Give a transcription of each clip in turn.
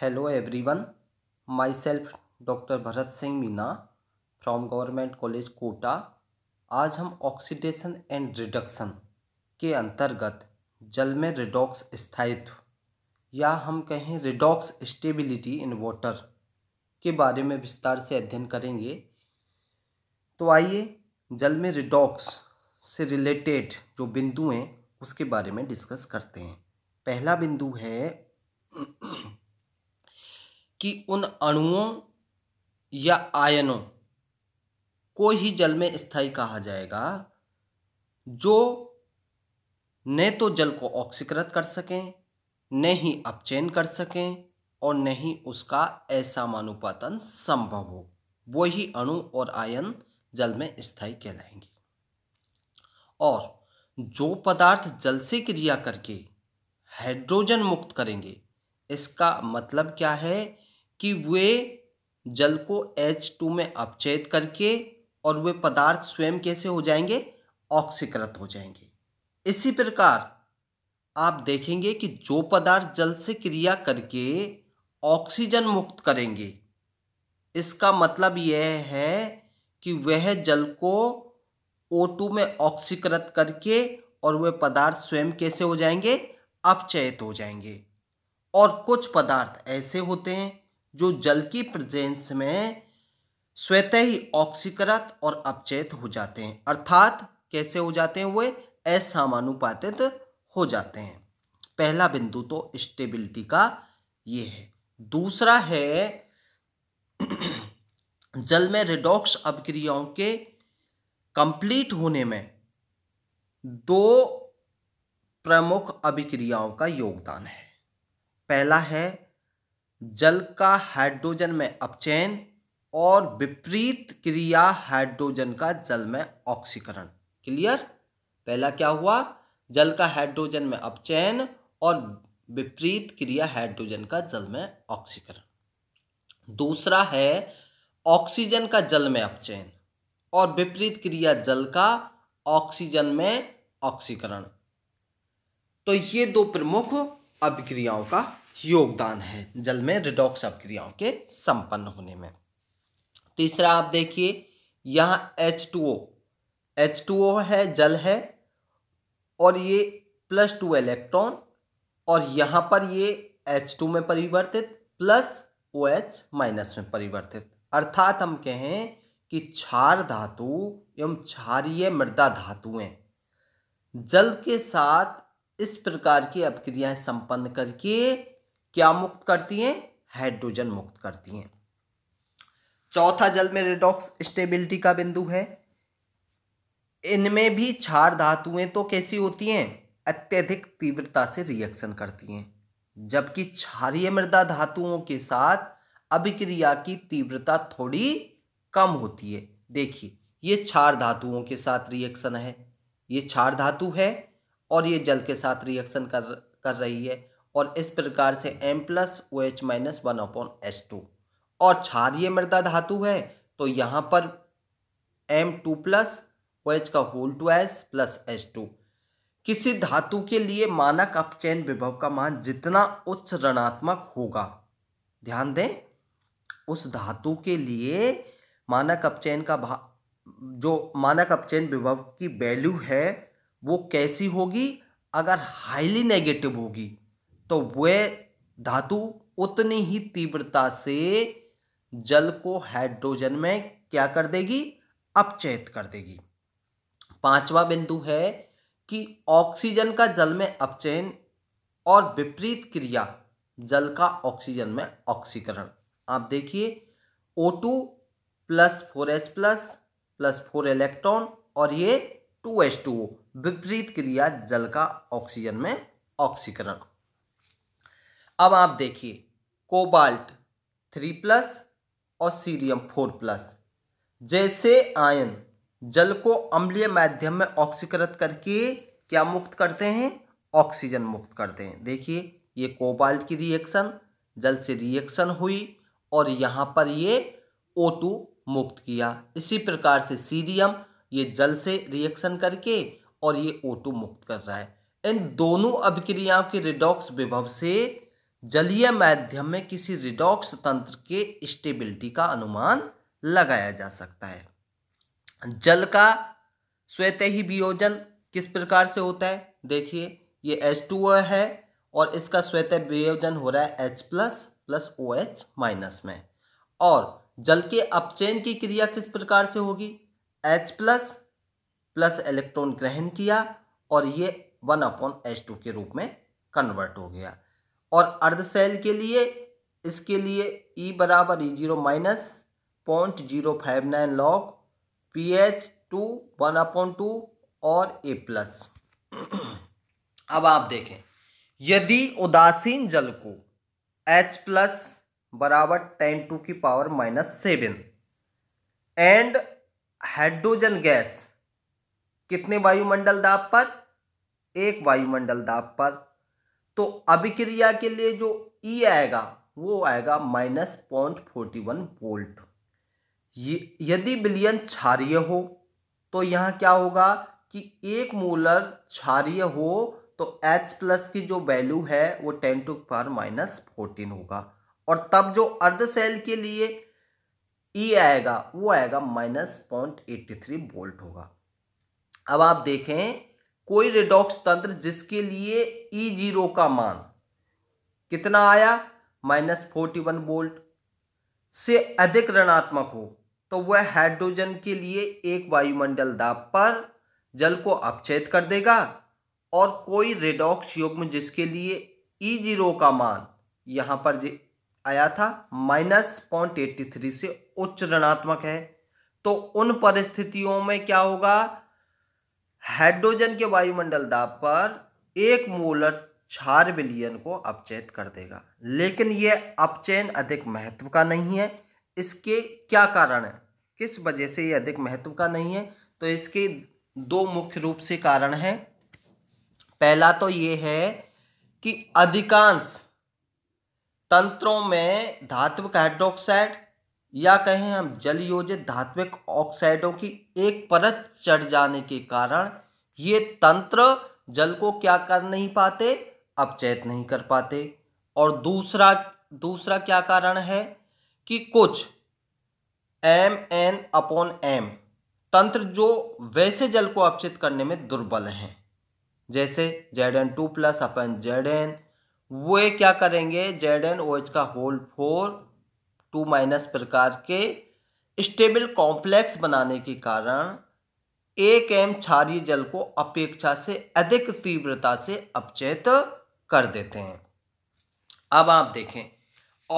hello everyone myself doctor Bharat Singh Meena from government college Kota आज हम oxidation and reduction के अंतर्गत जल में रिडॉक्स स्थायित्व या हम कहें रिडॉक्स स्टेबिलिटी इन वाटर के बारे में विस्तार से अध्ययन करेंगे तो आइए जल में रिडॉक्स से रिलेटेड जो बिंदु हैं उसके बारे में डिस्कस करते हैं पहला बिंदु है कि उन अणुओं या आयनों को ही जल में स्थायी कहा जाएगा जो न तो जल को ऑक्सीकृत कर सकें न ही अपचयन कर सकें और न ही उसका ऐसा मानुपातन संभव हो वही अणु और आयन जल में स्थायी कहलाएंगे और जो पदार्थ जल से क्रिया करके हाइड्रोजन मुक्त करेंगे इसका मतलब क्या है कि वे जल को एच टू में अपचेत करके और वे पदार्थ स्वयं कैसे हो जाएंगे ऑक्सीकृत हो जाएंगे इसी प्रकार आप देखेंगे कि जो पदार्थ जल से क्रिया करके ऑक्सीजन मुक्त करेंगे इसका मतलब यह है कि वह जल को ओ टू में ऑक्सीकृत करके और वे पदार्थ स्वयं कैसे हो जाएंगे अपचयित हो जाएंगे और कुछ पदार्थ ऐसे होते हैं जो जल की प्रजेंस में स्वेत ही ऑक्सीकृत और अपचेत हो जाते हैं अर्थात कैसे हो जाते हैं वे असामानुपातित हो जाते हैं पहला बिंदु तो स्टेबिलिटी का ये है दूसरा है जल में रिडॉक्स अभिक्रियाओं के कंप्लीट होने में दो प्रमुख अभिक्रियाओं का योगदान है पहला है जल का हाइड्रोजन में अपचयन और विपरीत क्रिया हाइड्रोजन का जल में ऑक्सीकरण क्लियर पहला क्या हुआ जल का हाइड्रोजन में अपचयन और विपरीत क्रिया हाइड्रोजन का जल में ऑक्सीकरण दूसरा है ऑक्सीजन का जल में अपचयन और विपरीत क्रिया जल का ऑक्सीजन में ऑक्सीकरण तो ये दो प्रमुख अभिक्रियाओं का योगदान है जल में रिडॉक्स अपक्रियाओं के संपन्न होने में तीसरा आप देखिए यहाँ H two O H two O है जल है और ये प्लस टू इलेक्ट्रॉन और यहाँ पर ये एच टू में परिवर्तित प्लस ओ एच माइनस में परिवर्तित अर्थात हम कहें कि क्षार धातु एवं क्षारीय मृदा धातुएं जल के साथ इस प्रकार की अपक्रियाएं संपन्न करके क्या मुक्त करती हैं हाइड्रोजन मुक्त करती हैं चौथा जल में रिडॉक्स स्टेबिलिटी का बिंदु है इनमें भी क्षार धातुएं तो कैसी होती हैं अत्यधिक तीव्रता से रिएक्शन करती हैं जबकि क्षारीय मृदा धातुओं के साथ अभिक्रिया की तीव्रता थोड़ी कम होती है देखिए ये क्षार धातुओं के साथ रिएक्शन है ये क्षार धातु है और ये जल के साथ रिएक्शन कर कर रही है और इस प्रकार से M plus O H minus one upon H two और ये मृदा धातु है तो यहाँ पर M two plus O H का whole two S plus H two किसी धातु के लिए मानक अपचयन विभव का मान जितना उच्च ऋणात्मक होगा ध्यान दें उस धातु के लिए मानक अपचयन का भा जो मानक अपचयन विभव की वैल्यू है वो कैसी होगी अगर हाईली नेगेटिव होगी तो वह धातु उतनी ही तीव्रता से जल को हाइड्रोजन में क्या कर देगी अपचयित कर देगी पांचवा बिंदु है कि ऑक्सीजन का जल में अपचयन और विपरीत क्रिया जल का ऑक्सीजन में ऑक्सीकरण आप देखिए O two plus four H plus plus four electron और ये टू एच टू विपरीत क्रिया जल का ऑक्सीजन में ऑक्सीकरण अब आप देखिए कोबाल्ट थ्री प्लस और सीरियम फोर प्लस जैसे आयन जल को अम्लीय माध्यम में ऑक्सीकृत करके क्या मुक्त करते हैं ऑक्सीजन मुक्त करते हैं देखिए ये कोबाल्ट की रिएक्शन जल से रिएक्शन हुई और यहाँ पर ये टू मुक्त किया इसी प्रकार से सीरियम ये जल से रिएक्शन करके और ये टू मुक्त कर रहा है इन दोनों अभिक्रियाओं के रिडॉक्स विभव से जलीय माध्यम में किसी रिडॉक्स तंत्र के स्टेबिलिटी का अनुमान लगाया जा सकता है जल का स्वेत ही वियोजन किस प्रकार से होता है देखिए ये ओ है और इसका स्वेत वियोजन हो रहा है H plus plus O H minus में और जल के अपचयन की क्रिया किस प्रकार से होगी एच प्लस प्लस इलेक्ट्रॉन ग्रहण किया और ये वन अपॉन एच टू के रूप में कन्वर्ट हो गया और अर्ध सेल के लिए इसके लिए ई e बराबर E e zero minus point zero five nine log P H two one upon two और ए प्लस अब आप देखें यदि उदासीन जल को एच प्लस बराबर टेन टू की power minus seven and hydrogen gas कितने वायुमंडल दाब पर एक वायुमंडल दाब पर तो अभिक्रिया के लिए जो ई e आएगा वो आएगा minus point forty one volt यदि विलियन क्षारिय हो तो यहाँ क्या होगा कि एक मोलर क्षारिय हो तो H प्लस की जो वैल्यू है वो ten to power minus fourteen होगा और तब जो अर्ध सेल के लिए ई e आएगा वो आएगा minus point eighty three volt होगा अब आप देखें कोई रेडॉक्स तंत्र जिसके लिए ई e जीरो का मान कितना आया माइनस फोर्टी वन बोल्ट से अधिक ऋणात्मक हो तो वह हाइड्रोजन के लिए एक वायुमंडल दाब पर जल को अपचेत कर देगा और कोई रेडॉक्स युग्म जिसके लिए ई e जीरो का मान यहाँ पर आया था माइनस पॉइंट एट्टी थ्री से उच्च ऋणात्मक है तो उन परिस्थितियों में क्या होगा हाइड्रोजन के वायुमंडल दाब पर एक मोलर चार बिलियन को अपचयित कर देगा लेकिन यह अपचयन अधिक महत्व का नहीं है इसके क्या कारण है किस वजह से यह अधिक महत्व का नहीं है तो इसके दो मुख्य रूप से कारण हैं पहला तो ये है कि अधिकांश तंत्रों में धात्विक हाइड्रोक्साइड या कहें हम जल योजित धात्विक ऑक्साइडों की एक परत चढ़ जाने के कारण ये तंत्र जल को क्या कर नहीं पाते अपचैत नहीं कर पाते और दूसरा दूसरा क्या कारण है कि कुछ एम एन अपॉन एम तंत्र जो वैसे जल को अपचित करने में दुर्बल हैं जैसे Z N two plus upon Z N वे क्या करेंगे जेड एन ओ एच का होल फोर टू माइनस प्रकार के स्टेबल कॉम्प्लेक्स बनाने के कारण एक एम क्षारीय जल को अपेक्षा से अधिक तीव्रता से अपचयित कर देते हैं अब आप देखें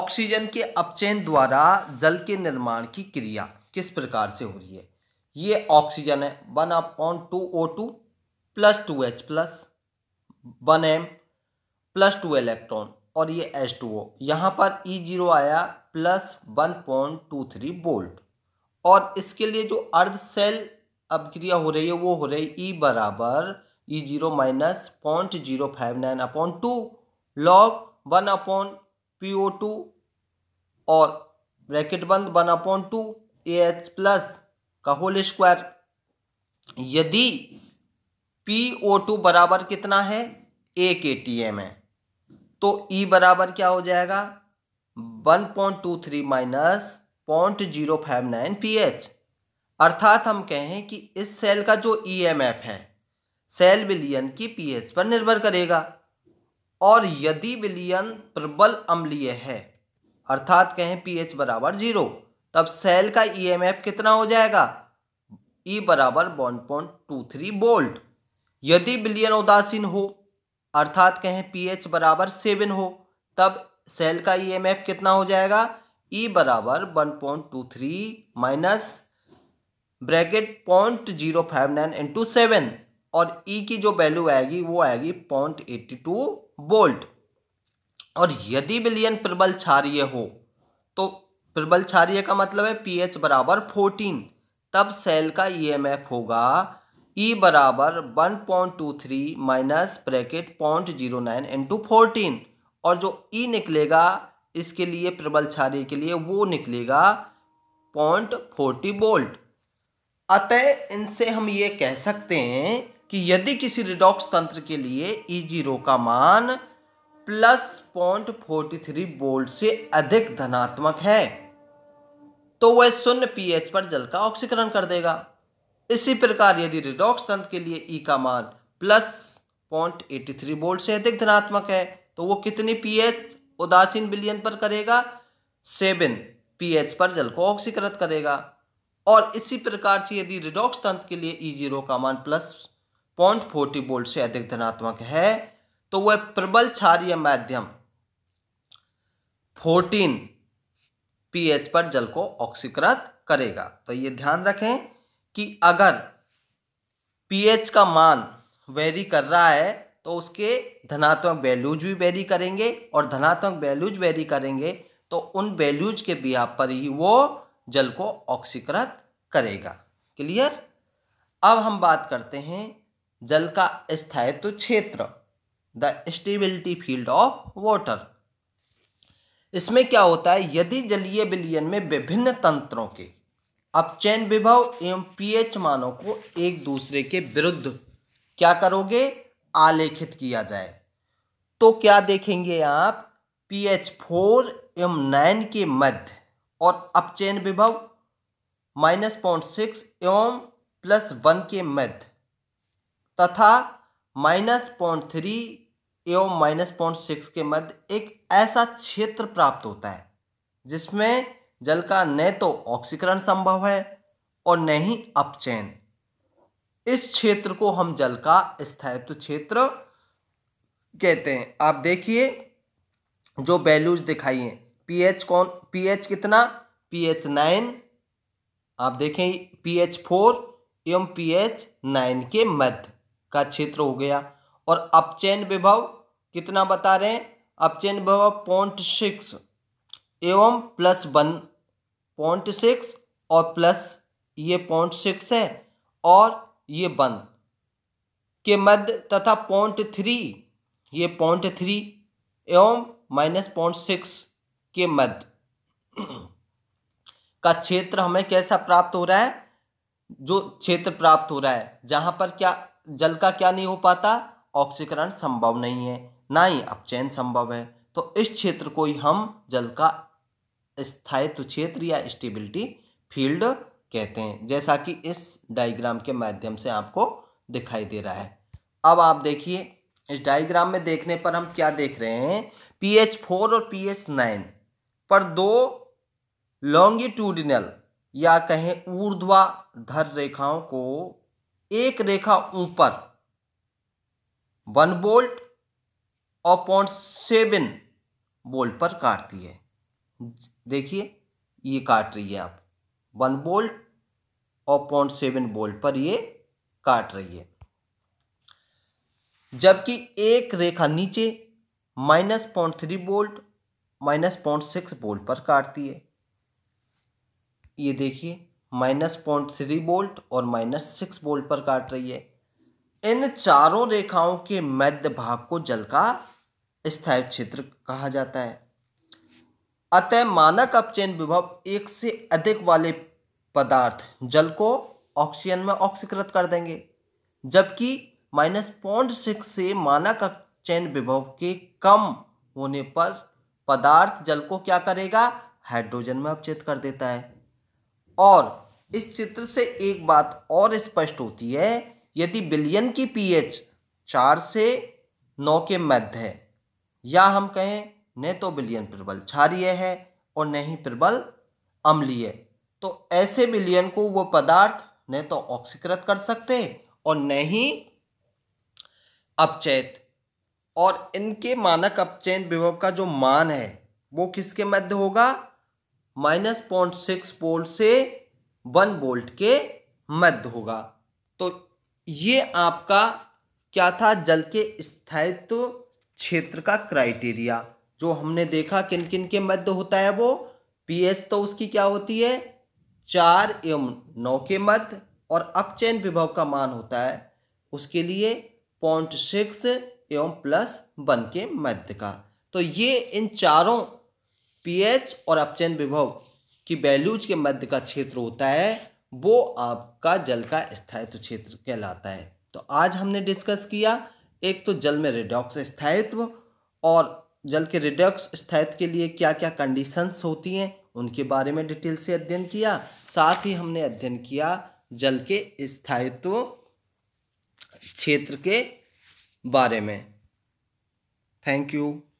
ऑक्सीजन के अपचयन द्वारा जल के निर्माण की क्रिया किस प्रकार से हो रही है ये ऑक्सीजन है one upon two O two plus two H plus one M plus two electron और ये एच टू ओ यहाँ पर ई जीरो आया plus one point two three volt और इसके लिए जो अर्ध सेल अभिक्रिया हो रही है वो हो रही है ई e बराबर E e zero minus point zero five nine upon two log one upon P O two और ब्रैकेट बंद one upon two A H plus का होल स्क्वायर यदि पी ओ टू बराबर कितना है ए के टी एम है तो ई e बराबर क्या हो जाएगा one point two three minus point zero five nine P H अर्थात हम कहें कि इस सेल का जो ई एम एफ है सेल विलियन की पी एच पर निर्भर करेगा और यदि विलियन प्रबल अम्लीय है अर्थात कहें पी एच बराबर जीरो तब सेल का ई एम एफ कितना हो जाएगा ई e बराबर one point two three volt यदि विलियन उदासीन हो अर्थात कहें पी एच बराबर सेवन हो तब सेल का ईएमएफ e कितना हो जाएगा ई e बराबर one point two three minus bracket point zero five nine into seven और ई e की जो वैल्यू आएगी वो आएगी पॉइंट एट्टी टू वोल्ट और यदि विलियन प्रबल क्षारिय हो तो प्रबल क्षारिय का मतलब है पीएच बराबर फोर्टीन तब सेल का ईएमएफ e होगा ई e बराबर one point two three minus bracket point zero nine into fourteen और जो ई e निकलेगा इसके लिए प्रबल छारे के लिए वो निकलेगा पॉइंट फोर्टी बोल्ट अतः इनसे हम ये कह सकते हैं कि यदि किसी रिडॉक्स तंत्र के लिए ई e जीरो का मान plus point forty three volt से अधिक धनात्मक है तो वह शून्य पीएच पर जल का ऑक्सीकरण कर देगा इसी प्रकार यदि रिडॉक्स तंत्र के लिए ई e का मान plus point eighty three volt से अधिक धनात्मक है तो वो कितनी पीएच उदासीन बिलियन पर करेगा सेवन पीएच पर जल को ऑक्सीकृत करेगा और इसी प्रकार से यदि रिडॉक्स तंत्र के लिए ई जीरो का मान प्लस पॉइंट फोर्टी वोल्ट से अधिक धनात्मक है तो वह प्रबल क्षारीय माध्यम फोर्टीन पीएच पर जल को ऑक्सीकृत करेगा तो ये ध्यान रखें कि अगर पीएच का मान वेरी कर रहा है तो उसके धनात्मक वैल्यूज भी वेरी करेंगे और धनात्मक वैल्यूज वेरी करेंगे तो उन वैल्यूज के बिहार पर ही वो जल को ऑक्सीकृत करेगा क्लियर अब हम बात करते हैं जल का स्थायित्व क्षेत्र the stability field of water इसमें क्या होता है यदि जलीय विलियन में विभिन्न तंत्रों के चैन विभव एवं पीएच मानों को एक दूसरे के विरुद्ध क्या करोगे आलेखित किया जाए तो क्या देखेंगे आप P H four M nine के मध्य और अपचैन विभव माइनस पॉइंट सिक्स एवं प्लस वन के मध्य तथा माइनस पॉइंट थ्री एवं माइनस पॉइंट सिक्स के मध्य एक ऐसा क्षेत्र प्राप्त होता है जिसमें जल का न तो ऑक्सीकरण संभव है और न ही अपचैन इस क्षेत्र को हम जल का स्थायित्व क्षेत्र कहते हैं आप देखिए जो वैल्यूज दिखाई हैं पीएच कौन पीएच कितना पीएच नाइन आप देखें पीएच फोर एवं पीएच नाइन के मध्य का क्षेत्र हो गया और अपचैन विभव कितना बता रहे हैं अपचैन विभव पॉइंट सिक्स एवं प्लस वन पॉइंट सिक्स और प्लस ये पॉइंट सिक्स है और ये बंद के मध्य तथा पॉइंट थ्री ये पॉइंट थ्री एवं माइनस पॉइंट सिक्स के मध्य का क्षेत्र हमें कैसा प्राप्त हो रहा है जो क्षेत्र प्राप्त हो रहा है जहां पर क्या जल का क्या नहीं हो पाता ऑक्सीकरण संभव नहीं है ना ही अपचयन संभव है तो इस क्षेत्र को ही हम जल का स्थायित्व क्षेत्र या स्टेबिलिटी फील्ड कहते हैं जैसा कि इस डायग्राम के माध्यम से आपको दिखाई दे रहा है अब आप देखिए इस डायग्राम में देखने पर हम क्या देख रहे हैं पी एच फोर और पी एच नाइन पर दो लॉन्गिट्यूडिनल या कहें ऊर्ध्वाधर रेखाओं को एक रेखा ऊपर वन बोल्ट और पॉइंट सेवन बोल्ट पर काटती है देखिए ये काट रही है आप वन बोल्ट और पॉइंट सेवन बोल्ट पर ये काट रही है जबकि एक रेखा नीचे minus point three volt minus point six volt पर काटती है ये देखिए माइनस पॉइंट थ्री बोल्ट और माइनस सिक्स बोल्ट पर काट रही है इन चारों रेखाओं के मध्य भाग को जल का स्थायी क्षेत्र कहा जाता है अतः मानक अपचयन विभव एक से अधिक वाले पदार्थ जल को ऑक्सीजन में ऑक्सीकृत कर देंगे जबकि माइनस पॉइंट सिक्स से माना का चयन विभव के कम होने पर पदार्थ जल को क्या करेगा हाइड्रोजन में अपचेत कर देता है और इस चित्र से एक बात और स्पष्ट होती है यदि बिलियन की पीएच चार से नौ के मध्य है या हम कहें न तो बिलियन प्रबल क्षारीय है और न ही प्रबल अम्लीय तो ऐसे विलियन को वो पदार्थ न तो ऑक्सीकृत कर सकते और न ही अपचैत और इनके मानक अपचैन विभव का जो मान है वो किसके मध्य होगा माइनस पॉइंट सिक्स वोल्ट से वन वोल्ट के मध्य होगा तो ये आपका क्या था जल के स्थायित्व क्षेत्र का क्राइटेरिया जो हमने देखा किन किन के मध्य होता है वो पीएच तो उसकी क्या होती है चार एवं नौ के मध्य और अपचयन विभव का मान होता है उसके लिए पॉइंट सिक्स एवं प्लस वन के मध्य का तो ये इन चारों पीएच और अपचयन विभव की वैल्यूज के मध्य का क्षेत्र होता है वो आपका जल का स्थायित्व क्षेत्र कहलाता है तो आज हमने डिस्कस किया एक तो जल में रिडॉक्स स्थायित्व और जल के रिडॉक्स स्थायित्व के लिए क्या क्या कंडीशंस होती हैं उनके बारे में डिटेल से अध्ययन किया साथ ही हमने अध्ययन किया जल के स्थायित्व क्षेत्र के बारे में थैंक यू